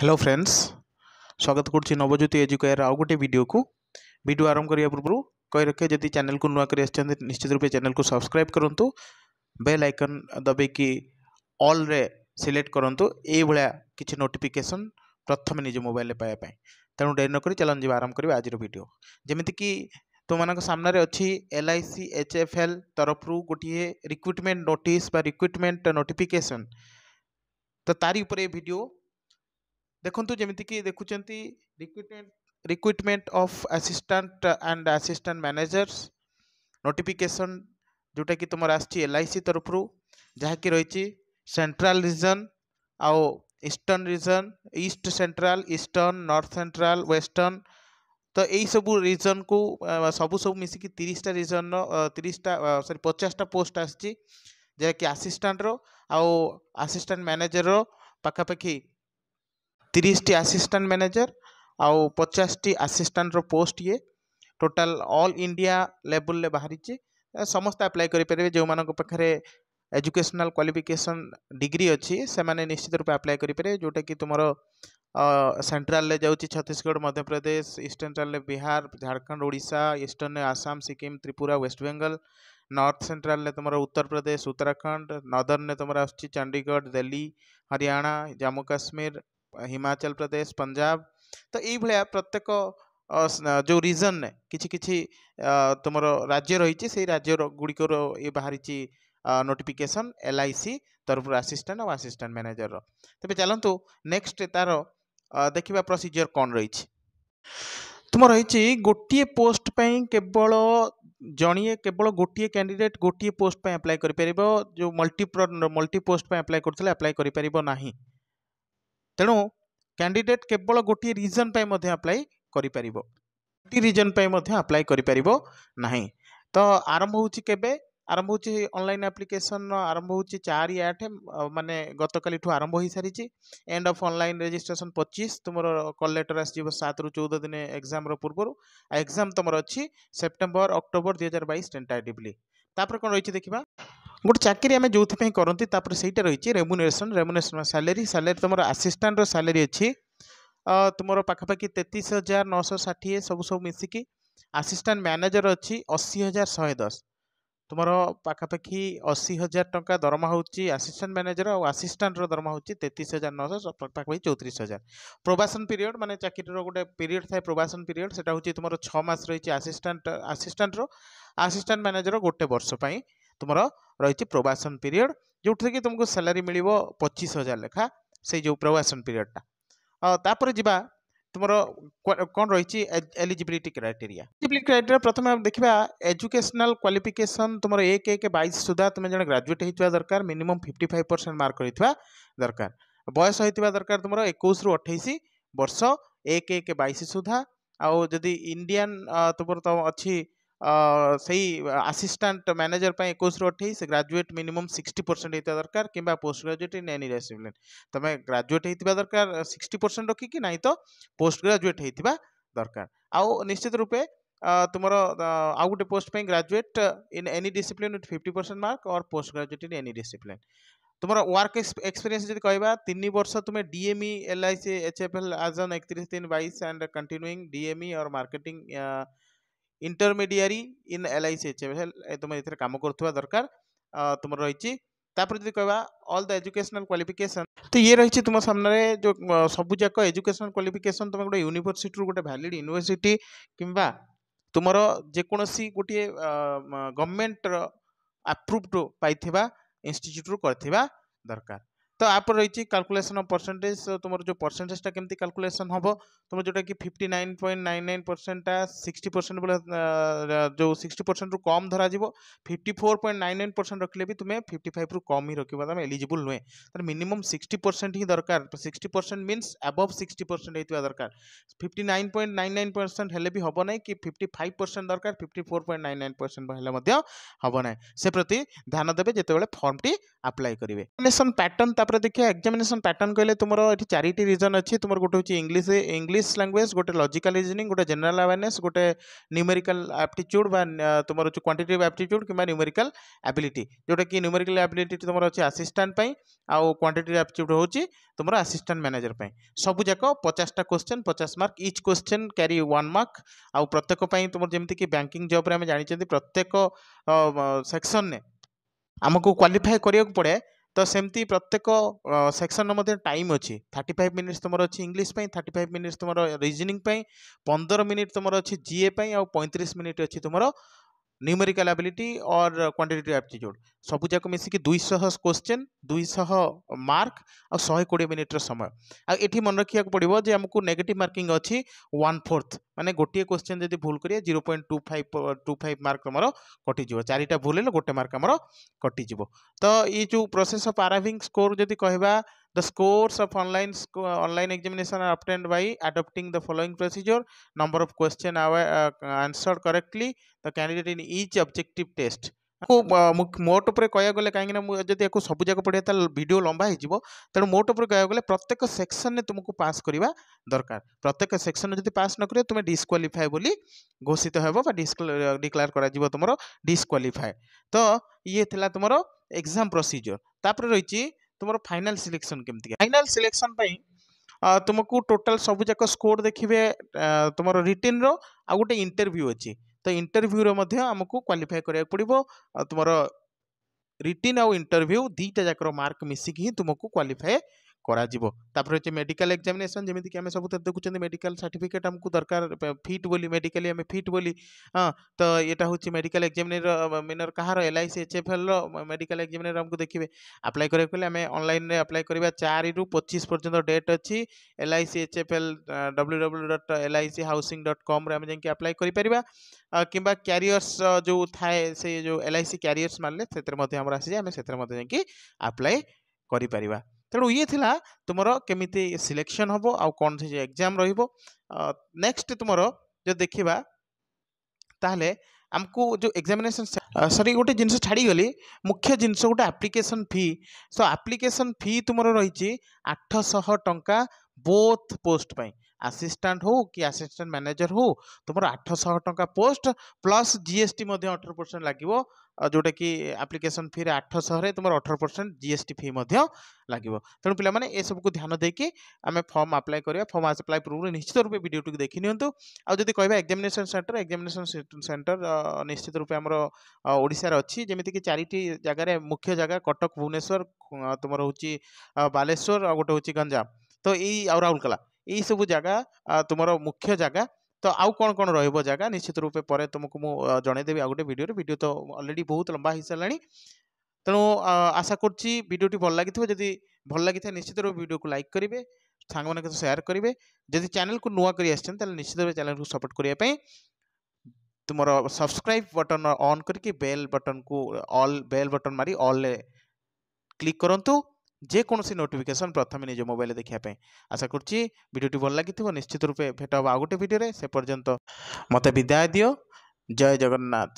Hello friends स्वागत करुच्ची Navjyoti educare आउ गोटे भिडियो को भिड आरंभ करने पूर्व कही रखे जदि चेल को नुआक निश्चित रूप चेल को सब्सक्राइब करूँ बेल आइकन दबे कि अल रे सिलेक्ट करूँ ये किसी नोटिफिकेसन प्रथम निज मोबाइल पायापी तेणु डेरी नक चलन जी आरंभ करवा आज भिड जमीक तुम मामने अच्छी L I C H F L तरफ गोटे रिक्रुटमेंट नोटिस रिक्रुटमेंट नोटिफिकेसन तो तारी भिड ଦେଖନ୍ତୁ ଯେମିତିକି ଦେଖୁଛନ୍ତି recruitment recruitment of assistant and assistant managers notification ଯେଉଁଟାକି ତୁମର ଆସିଛି ଏଲ୍ ଆଇ ସି ତରଫରୁ ଯାହାକି ରହିଛି ସେଣ୍ଟ୍ରାଲ ରିଜନ୍ ଆଉ eastern region east central eastern north central western ତ ଏଇସବୁ ରିଜନ୍କୁ ସବୁ ସବୁ ମିଶିକି ତିରିଶଟା ରିଜନ୍ର ତିରିଶଟା ସରି ପଚାଶଟା ପୋଷ୍ଟ ଆସିଛି ଯାହାକି ଆସିଷ୍ଟାଣ୍ଟର ଆଉ ଆସିଷ୍ଟାଣ୍ଟ ମ୍ୟାନେଜର୍ର ପାଖାପାଖି तीस टी आसीस्टांट मैनेजर आउ पचास आसीस्टाटर पोस्ट ये टोटल ऑल इंडिया लेवल ले बाहरी समस्त अप्लाई करेंगे जो मान पाखे एजुकेशनल क्वालिफिकेशन डिग्री अच्छी से मैंने निश्चित रूप अप्लाई करेंगे जोटा कि तुम सेन्ट्राल छत्तीशगढ़ मध्यप्रदेश ईस्टर्णाल बिहार झारखंड ओडा eastern Assam Sikkim Tripura West Bengal north central ने तुम उत्तर प्रदेश उत्तराखंड नॉर्दर्न ने तुम आसगढ़ दिल्ली हरियाणा जम्मू काश्मीर ହିମାଚଳ ପ୍ରଦେଶ ପଞ୍ଜାବ ତ ଏଇଭଳିଆ ପ୍ରତ୍ୟେକ ଯେଉଁ ରିଜନ୍ରେ କିଛି କିଛି ତୁମର ରାଜ୍ୟ ରହିଛି ସେଇ ରାଜ୍ୟର ଗୁଡ଼ିକର ଇଏ ବାହାରିଛି ନୋଟିଫିକେସନ୍ ଏଲ୍ ଆଇ ସି ତରଫରୁ ଆସିଷ୍ଟାଣ୍ଟ ଆଉ ଆସିଷ୍ଟାଣ୍ଟ ମ୍ୟାନେଜରର ତେବେ ଚାଲନ୍ତୁ ନେକ୍ସଟ ତା'ର ଦେଖିବା ପ୍ରୋସିଜିଓର କ'ଣ ରହିଛି ତୁମ ରହିଛି ଗୋଟିଏ ପୋଷ୍ଟ ପାଇଁ କେବଳ ଜଣିଏ କେବଳ ଗୋଟିଏ କ୍ୟାଣ୍ଡିଡେଟ୍ ଗୋଟିଏ ପୋଷ୍ଟ ପାଇଁ ଆପ୍ଲାଏ କରିପାରିବ ଯେଉଁ ମଲ୍ଟି ମଲ୍ଟି ପୋଷ୍ଟ ପାଇଁ ଆପ୍ଲାଏ କରୁଥିଲେ ଆପ୍ଲାଏ କରିପାରିବ ନାହିଁ ତେଣୁ କ୍ୟାଣ୍ଡିଡେଟ୍ କେବଳ ଗୋଟିଏ ରିଜନ୍ ପାଇଁ ମଧ୍ୟ ଆପ୍ଲାଏ କରିପାରିବ ଗୋଟିଏ ରିଜନ୍ ପାଇଁ ମଧ୍ୟ ଆପ୍ଲାଏ କରିପାରିବ ନାହିଁ ତ ଆରମ୍ଭ ହେଉଛି କେବେ ଆରମ୍ଭ ହେଉଛି ଅନଲାଇନ୍ ଆପ୍ଲିକେସନ୍ ଆରମ୍ଭ ହେଉଛି ଚାରି ଆଠ ମାନେ ଗତକାଲିଠୁ ଆରମ୍ଭ ହୋଇସାରିଛି ଏଣ୍ଡ ଅଫ୍ ଅନଲାଇନ୍ ରେଜିଷ୍ଟ୍ରେସନ୍ ପଚିଶ ତୁମର କଲ୍ ଲେଟର୍ ଆସିଯିବ ସାତରୁ ଚଉଦ ଦିନ ଏକ୍ଜାମ୍ର ପୂର୍ବରୁ ଆଉ ଏକ୍ଜାମ୍ ତୁମର ଅଛି ସେପ୍ଟେମ୍ବର ଅକ୍ଟୋବର ଦୁଇ ହଜାର ବାଇଶ ଟେଣ୍ଟାଟିଭ୍ଲି ତାପରେ କ'ଣ ରହିଛି ଦେଖିବା ଗୋଟେ ଚାକିରି ଆମେ ଯେଉଁଥିପାଇଁ କରନ୍ତି ତାପରେ ସେଇଟା ରହିଛି ରେମୁନେସନ୍ ରେମୁନେସନ୍ ସାଲେରୀ ସାଲେରୀ ତୁମର ଆସିଷ୍ଟାଣ୍ଟର ସାଲେରୀ ଅଛି ତୁମର ପାଖାପାଖି ତେତିଶ ହଜାର ନଅଶହ ଷାଠିଏ ସବୁ ସବୁ ମିଶିକି ଆସିଷ୍ଟାଣ୍ଟ ମ୍ୟାନେଜର ଅଛି ଅଶୀ ହଜାର ଶହେ ଦଶ ତୁମର ପାଖାପାଖି ଅଶୀ ହଜାର ଟଙ୍କା ଦରମା ହେଉଛି ଆସିଷ୍ଟାଣ୍ଟ ମ୍ୟାନେଜର ଆଉ ଆସିଷ୍ଟାଣ୍ଟର ଦରମା ହେଉଛି ତେତିଶ ହଜାର ନଅଶହ ପାଖାପାଖି ଚଉତିରିଶ ହଜାର ପ୍ରୋବାସନ ପିରିୟଡ଼ ମାନେ ଚାକିରିର ଗୋଟେ ପିରିୟଡ଼ ଥାଏ ପ୍ରୋବାସନ ପିରିୟଡ଼ ସେଇଟା ହେଉଛି ତୁମର ଛଅ ମାସ ରହିଛି ଆସିଷ୍ଟାଣ୍ଟ ଆସିଷ୍ଟାଣ୍ଟର ଆସିଷ୍ଟାଣ୍ଟ ମ୍ୟାନେଜର ଗୋଟେ ବର୍ଷ ପାଇଁ तुम रही प्रवासन पीरियड जो कि तुमको सैलरी मिल पचीस हजार लेखा से जो प्रवासन पीरियडटा तापर जा तुम कौन रही एलिजिबिलिटी क्राइटेरिया एलिजिबिलिटी क्राइटेरिया प्रथम देखा एजुकेशनल क्वाफिकेसन तुम एक एक बैश सुधा तुम जो ग्राजुएट होता दरकार minimum fifty five percent mark रही दरकार बयस होता दरकार तुम एक अठाई अठाईस वर्ष एक एक बैश सुधा आदि इंडियान तुम तो अच्छी से आसीस्टाट मैनेजर पर एक अठाई ग्राजुएट मिनिमम सिक्सटी परसेंट होता दरकार कि post graduate in any discipline तुम ग्राजुएट होता दरकार सिक्सटी परसेंट रखिकी ना तो पोस्ट ग्राजुएट होता दरकार आउ निश्चित रूपए तुम आउ गोटे पोस्ट पर ग्राजुएट इन एनी डिप्लीन उथ फिफ्टी परसेंट मार्क और post graduate in any discipline तुम वर्क एक्सपीरियंस जब कह तीन वर्ष तुम्हें DME L I C H F L आज एक बैस एंड कंटिन्यूंग डीएमई और मार्केटिंग ইন্টরমিডিয়ারি ইন এলআইসিএচ তোমার এতে কাম করুয়া দরকার তোমার রয়েছে তাপরে যদি কহবা অল দ্য এজুকেশনাল কোয়ালিফিকেশন তো ইয়ে রয়েছে তোমার সামনে যে সবুযাক এজুকেশনাল কোয়ালিফিকেশন তুমি গোটে ইউনিভার্সিটি গোটে ভ্যালিড ইউনিভার্সিটি কিংবা তোমার যেকোনসি গোটিয়ে গভর্নমেন্টর আপ্রুভড পাইথিবা ইনস্টিট্ୟୁଟ୍ରୁ କରିଥିବା দরকার তো ଆପ ରହିଛି କାଲକୁଲେସନ୍ ଅଫ୍ ପରସେଣ୍ଟେଜ୍ ତୁମର ଯେଉଁ ପରସେଣ୍ଟେଜ୍ଟା କେମିତି କାଲକୁଲେସନ୍ ହେବ ତୁମର ଯେଉଁଟାକି fifty nine point nine nine ପରସେଣ୍ଟଟା ସିକ୍ସଟି ପରସେଣ୍ଟ ବୋଲେ ଯେଉଁ ସିକ୍ସଟି ପରସେଣ୍ଟରୁ କମ୍ ଧରାଯିବ fifty four point nine nine percent ରଖିଲେ ବି ତୁମେ ଫିଫ୍ଟି ଫାଇଭ୍ରୁ କମ୍ ହିଁ ରଖିବ ତୁମେ ଏଲିଜିବୁଲ୍ ନୁହେଁ ତା'ର ମିନିମମ୍ ସିକ୍ସଟି ପରସେଣ୍ଟ ହିଁ ଦରକାର sixty percent means above sixty percent ହେଇଥିବା ଦରକାର fifty nine point nine nine percent ହେଲେ ବି ହେବ ନାହିଁ କି ଫିଫ୍ଟି ଫାଇଭ୍ ପରସେଣ୍ଟ ଦରକାର fifty four point nine nine percent ହେଲେ ମଧ୍ୟ ହେବ ନାହିଁ ସେ ପ୍ରତି ଧ୍ୟାନ ଦେବେ ଯେତେବେଳେ ଫର୍ମଟି ଆପ୍ଲାଏ କରିବେ ପ୍ୟାଟର୍ନ তাপরে দেখা এক্সামিনেসন প্যাটর্ন কহিলে তোমার এটি চারিটি রিজন অছি তোমার গোটে হচ্ছে ইংলিশ ইংলিশ ল্যাঙ্গুয়েজ গোটে লজিকাল রিজনিং গোটে জেনারেল আওয়ারনেস গোটে ন্ୟୁমেরিକାଲ আপ্টিচ্ୟୁଡ୍ বা তোমার হচ্ছে কোয়ান্টিটিভ আপ্টিଚ୍ୟୁଡ୍ কিংবা ନ୍ୟୁমেরিକାଲ আবিলিটি যেটা কি ନ୍ୟୁমেরিକାଲ আবিলিটি তোমার হচ্ছে আসিষ্টান্ট পাই আউ কোয়ান্টিটিভ আପ୍টিଚ୍ୟୁଡ୍ হচ্ছে তোমার আসিষ্টান্ট ম্যানেজর পাই সবুযাক পচাশটা কোশ্চেন পচাশ mark each question carry one mark আউ প্রত্যেক পাই তোমার যেমন কি ব্যাঙ্কিং জব্রে আমি জাঁচি প্রত্যেক সেকশনে আমাকে কোয়ালিফাই করা পড়ে ତ ସେମିତି ପ୍ରତ୍ୟେକ ସେକ୍ସନ୍ର ମଧ୍ୟ ଟାଇମ୍ ଅଛି ଥାର୍ଟି ଫାଇଭ୍ ମିନିଟ୍ସ ତୁମର ଅଛି ଇଂଲିଶ ପାଇଁ ଥାର୍ଟି ଫାଇଭ୍ ମିନିଟ୍ସ ତୁମର ରିଜନିଂ ପାଇଁ ପନ୍ଦର ମିନିଟ୍ ତୁମର ଅଛି ଜି ଏ ପାଇଁ ଆଉ ପଇଁତିରିଶ ମିନିଟ୍ ଅଛି ତୁମର numerical ability or quantitative aptitude ସବୁଯାକ ମିଶିକି ଦୁଇଶହ କୋଶ୍ଚିନ୍ ଦୁଇଶହ ମାର୍କ ଆଉ ଶହେ କୋଡ଼ିଏ ମିନିଟ୍ର ସମୟ ଆଉ ଏଠି ମନେ ରଖିବାକୁ ପଡ଼ିବ ଯେ ଆମକୁ ନେଗେଟିଭ୍ ମାର୍କିଂ ଅଛି ୱାନ୍ ଫୋର୍ଥ ମାନେ ଗୋଟିଏ କୋଶ୍ଚିନ୍ ଯଦି ଭୁଲ କରିବା zero point two five two five mark ଆମର କଟିଯିବ ଚାରିଟା ଭୁଲ ହେଲେ ଗୋଟେ ମାର୍କ ଆମର କଟିଯିବ ତ ଏଇ ଯେଉଁ ପ୍ରୋସେସ୍ ଅଫ୍ ଆରାଇଭିଂ ସ୍କୋର୍ ଯଦି କହିବା The scores of online sc online examination are obtained by adopting the following procedure. Number of question uh, answered correctly. The candidate in each objective test. ମୋଟ ଉପରେ କହିବାକୁ ଗଲେ କାହିଁକିନା ମୁଁ ଯଦି ୟାକୁ ସବୁଯାକ ପଢ଼ିବା ତାହେଲେ ଭିଡ଼ିଓ ଲମ୍ବା ହେଇଯିବ ତେଣୁ ମୋଟ ଉପରେ କହିବାକୁ ଗଲେ ପ୍ରତ୍ୟେକ ସେକ୍ସନ୍ରେ ତୁମକୁ ପାସ୍ କରିବା ଦରକାର ପ୍ରତ୍ୟେକ ସେକ୍ସନ୍ରେ ଯଦି ପାସ୍ ନ କରିବ ତୁମେ ଡିସ୍କ୍ୱାଲିଫାଏ ବୋଲି ଘୋଷିତ ହେବ ବା ଡିକ୍ଲାର କରାଯିବ ତୁମର ଡିସ୍କ୍ୱାଲିଫାଏ ତ ଇଏ ଥିଲା ତୁମର ଏକ୍ଜାମ୍ ପ୍ରୋସିଜିଓର ତାପରେ ରହିଛି तुमर फाइनाल सिलेक्शन केमती फाइनाल सिलेक्शन तुमको टोटाल सब जाक स्कोर देखिए तुम रिटेन रोटे इंटरव्यू अच्छे तो इंटरव्यू रे क्वाफाए क्वालिफाई पड़ो तुम रिटेन आउ इंटरव्यू दुईटा जाकर मार्क मिसिक ही तुमको क्वाफाए करपर हो मेडिकल एक्जामेसन जमीक आम सब देखुं मेडिकल सार्टिफिकेट आमको दरकार फिट बोली मेडिकल आम फिट बोली हाँ तो यहाँ हूँ मेडिकल एक्जामे मेनर कह L I C H F L रेडिकाल एक्जामे आमको देखिए आप्लाय करेंगे आम अनलाइन करवा चार पचीस पर्यटन डेट अच्छी L I C H F L W W dot L I C housing dot com जाए आप्लाय कर कि क्यारिययर्स जो थाए से जो एल आई सी क्यारिययर्स मारे से आसी जाए आप्लाय कर ତେଣୁ ଇଏ ଥିଲା ତୁମର କେମିତି ସିଲେକ୍ସନ୍ ହେବ ଆଉ କ'ଣ ସେ ଏକ୍ଜାମ୍ ରହିବ ନେକ୍ସଟ ତୁମର ଯଦି ଦେଖିବା ତାହେଲେ ଆମକୁ ଯେଉଁ ଏକ୍ଜାମିନେସନ୍ ସରି ଗୋଟେ ଜିନିଷ ଛାଡ଼ିଗଲି ମୁଖ୍ୟ ଜିନିଷ ଗୋଟେ application fee so application fee ତୁମର ରହିଛି ଆଠଶହ ଟଙ୍କା ବୋଥ୍ ପୋଷ୍ଟ ପାଇଁ ଆସିଷ୍ଟାଣ୍ଟ ହଉ କି ଆସିଷ୍ଟାଣ୍ଟ ମ୍ୟାନେଜର ହଉ ତୁମର ଆଠଶହ ଟଙ୍କା post plus G S T ମଧ୍ୟ ଅଠର ପରସେଣ୍ଟ ଲାଗିବ ଯେଉଁଟାକି ଆପ୍ଲିକେସନ୍ ଫିରେ ଆଠଶହରେ ତୁମର ଅଠର percent G S T fee ମଧ୍ୟ ଲାଗିବ ତେଣୁ ପିଲାମାନେ ଏସବୁକୁ ଧ୍ୟାନ ଦେଇକି ଆମେ ଫର୍ମ ଆପ୍ଲାଏ କରିବା ଫର୍ମ ଆପ୍ଲାଏ ପୂର୍ବରୁ ନିଶ୍ଚିତ ରୂପେ ଭିଡ଼ିଓଟିକୁ ଦେଖି ନିଅନ୍ତୁ ଆଉ ଯଦି କହିବା ଏକ୍ଜାମିନେସନ୍ ସେଣ୍ଟର ଏକ୍ଜାମିନେସନ୍ ସେଣ୍ଟର ନିଶ୍ଚିତ ରୂପେ ଆମର ଓଡ଼ିଶାରେ ଅଛି ଯେମିତିକି ଚାରିଟି ଜାଗାରେ ମୁଖ୍ୟ ଜାଗା କଟକ ଭୁବନେଶ୍ୱର ତୁମର ହେଉଛି ବାଲେଶ୍ୱର ଆଉ ଗୋଟେ ହେଉଛି ଗଞ୍ଜାମ ତ ଏଇ ଆଉ ରାଉରକେଲା ଏଇସବୁ ଜାଗା ତୁମର ମୁଖ୍ୟ ଜାଗା ତ ଆଉ କ'ଣ କ'ଣ ରହିବ ଜାଗା ନିଶ୍ଚିତ ରୂପେ ପରେ ତୁମକୁ ମୁଁ ଜଣାଇଦେବି ଆଉ ଗୋଟେ ଭିଡ଼ିଓରେ ଭିଡ଼ିଓ ତ ଅଲରେଡ଼ି ବହୁତ ଲମ୍ବା ହେଇସାରିଲାଣି ତେଣୁ ଆଶା କରୁଛି ଭିଡ଼ିଓଟି ଭଲ ଲାଗିଥିବ ଯଦି ଭଲ ଲାଗିଥାଏ ନିଶ୍ଚିତ ରୂପେ ଭିଡ଼ିଓକୁ ଲାଇକ୍ କରିବେ ସାଙ୍ଗମାନଙ୍କ ସହିତ ସେୟାର କରିବେ ଯଦି ଚ୍ୟାନେଲକୁ ନୂଆ କରି ଆସିଛନ୍ତି ତାହେଲେ ନିଶ୍ଚିତ ଭାବେ ଚ୍ୟାନେଲକୁ ସପୋର୍ଟ କରିବା ପାଇଁ ତୁମର ସବସ୍କ୍ରାଇବ୍ ବଟନ୍ ଅନ୍ କରିକି ବେଲ୍ ବଟନ୍କୁ ଅଲ୍ ବେଲ୍ ବଟନ୍ ମାରି ଅଲ୍ରେ କ୍ଲିକ୍ କରନ୍ତୁ যেকৌশি নোটিফিকেসন প্রথমে নিজ মোবাইলে দেখা আশা করছি ভিডিওটি ভাল লাগি নিশ্চিত রূপে ভেট হব আউ গোটে ভিডিওরে সে পর্যন্ত মতো বিদায় দিও জয় জগন্নাথ